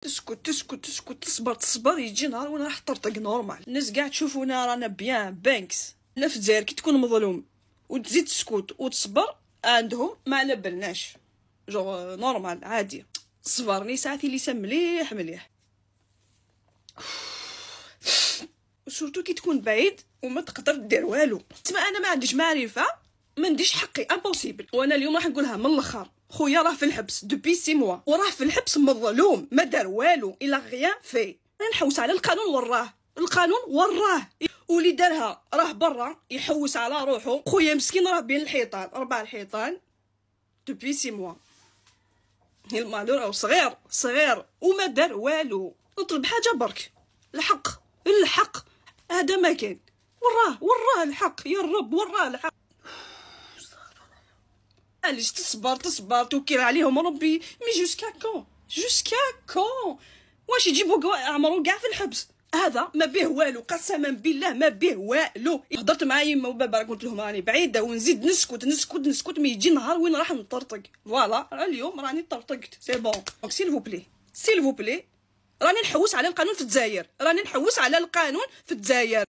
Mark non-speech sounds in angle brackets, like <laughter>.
تسكت تسكت تسكت تصبر تصبر يجي نهار وانا راح طرطق نورمال الناس كاع تشوفونا رانا بيان بانكس لا في الجزائر كي تكون مظلوم وتزيد تسكت وتصبر عندهم ما على بالناش جو نورمال عادي صبرني ساعتي لسان مليح مليح <sighs> وسورتو كي تكون بعيد وما تقدر دير والو تما انا ما عنديش معرفه ما عنديش حقي امبوسيبل وانا اليوم راح نقولها من الاخر خويا راه في الحبس دوبي سي موا وراه في الحبس مظلوم ما دار والو الا غيان في نحوس على القانون وراه القانون وراه ولي دارها راه برا يحوس على روحو خويا مسكين راه بين الحيطان ربع الحيطان دوبي سي موا المالو او صغير صغير وما دار والو نطلب حاجه برك الحق الحق هذا ما كان وراه وراه الحق يا الرب وراه الحق علاش تصبر تصبر توكل عليهم ربي مي جوسكا كون جوسكا كون واش يجيبوا عمرو كاع في الحبس هذا ما به والو قسما بالله ما به والو هضرت معايا يما وبابا قلت لهم راني بعيده ونزيد نسكت نسكت نسكت ما يجي نهار وين راح نطرطق فوالا اليوم راني طرطقت سي بون دونك سيل بلي سيل بلي راني نحوس على القانون في الجزائر راني نحوس على القانون في الجزائر